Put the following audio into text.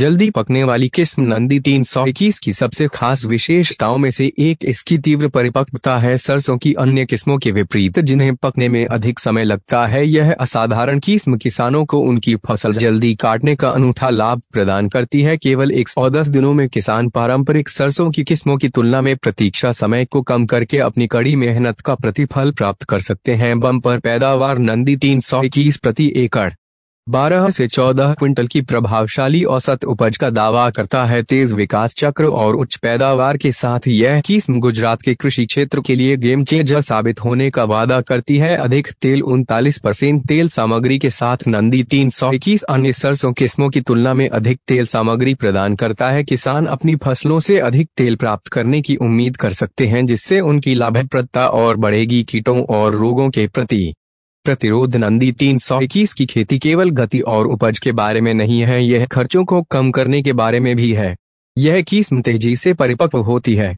जल्दी पकने वाली किस्म नंदी 321 की सबसे खास विशेषताओं में से एक इसकी तीव्र परिपक्वता है सरसों की अन्य किस्मों के विपरीत जिन्हें पकने में अधिक समय लगता है यह असाधारण किस्म किसानों को उनकी फसल जल्दी काटने का अनूठा लाभ प्रदान करती है केवल एक सौ दस दिनों में किसान पारंपरिक सरसों की किस्मों की तुलना में प्रतीक्षा समय को कम करके अपनी कड़ी मेहनत का प्रतिफल प्राप्त कर सकते हैं बम पैदावार नंदी तीन प्रति एकड़ 12 से 14 क्विंटल की प्रभावशाली औसत उपज का दावा करता है तेज विकास चक्र और उच्च पैदावार के साथ यह किस्म गुजरात के कृषि क्षेत्र के लिए गेम चेंजर साबित होने का वादा करती है अधिक तेल उनतालीस परसेंट तेल सामग्री के साथ नंदी तीन अन्य सरसों किस्मों की तुलना में अधिक तेल सामग्री प्रदान करता है किसान अपनी फसलों ऐसी अधिक तेल प्राप्त करने की उम्मीद कर सकते हैं जिससे उनकी लाभप्रदता और बढ़ेगी कीटों और रोगों के प्रति प्रतिरोध नंदी तीन सौ इक्कीस की खेती केवल गति और उपज के बारे में नहीं है यह खर्चों को कम करने के बारे में भी है यह किस्म तेजी से परिपक्व होती है